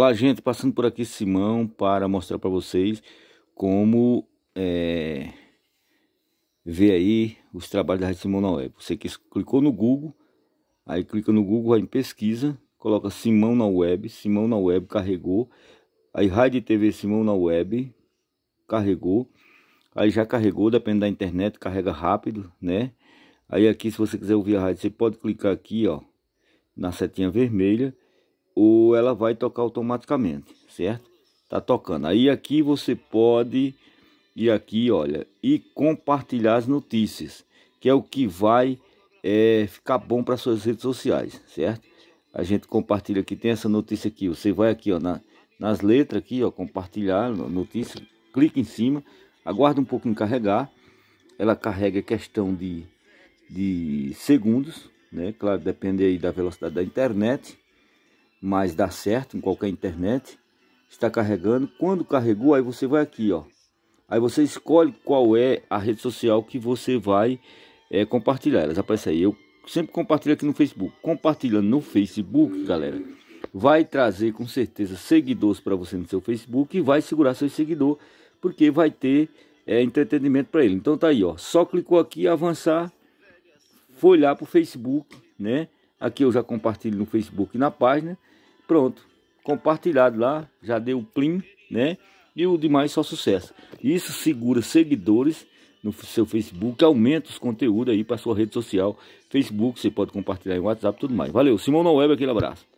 Olá, gente, passando por aqui Simão para mostrar para vocês como é, ver aí os trabalhos da Rede Simão Web. Você que clicou no Google, aí clica no Google, vai em pesquisa, coloca Simão na Web, Simão na Web, carregou. Aí Rádio TV Simão na Web, carregou. Aí já carregou, depende da internet, carrega rápido, né? Aí aqui, se você quiser ouvir a rádio, você pode clicar aqui, ó, na setinha vermelha ou ela vai tocar automaticamente, certo? Tá tocando. Aí aqui você pode ir aqui, olha, e compartilhar as notícias, que é o que vai é, ficar bom para suas redes sociais, certo? A gente compartilha aqui, tem essa notícia aqui, você vai aqui, ó, na, nas letras aqui, ó, compartilhar notícia, clica em cima, aguarda um pouco em carregar, ela carrega questão de, de segundos, né? Claro, depende aí da velocidade da internet, mas dá certo em qualquer internet. Está carregando. Quando carregou, aí você vai aqui, ó. Aí você escolhe qual é a rede social que você vai é, compartilhar. Elas aparecem aí. Eu sempre compartilho aqui no Facebook. Compartilhando no Facebook, galera, vai trazer com certeza seguidores para você no seu Facebook e vai segurar seu seguidor, porque vai ter é, entretenimento para ele. Então tá aí, ó. Só clicou aqui, avançar, foi lá pro Facebook, né? Aqui eu já compartilho no Facebook e na página. Pronto, compartilhado lá, já deu o plim, né? E o demais só sucesso. Isso segura seguidores no seu Facebook, aumenta os conteúdos aí para sua rede social, Facebook, você pode compartilhar em WhatsApp, tudo mais. Valeu, Simão Noel, aquele abraço.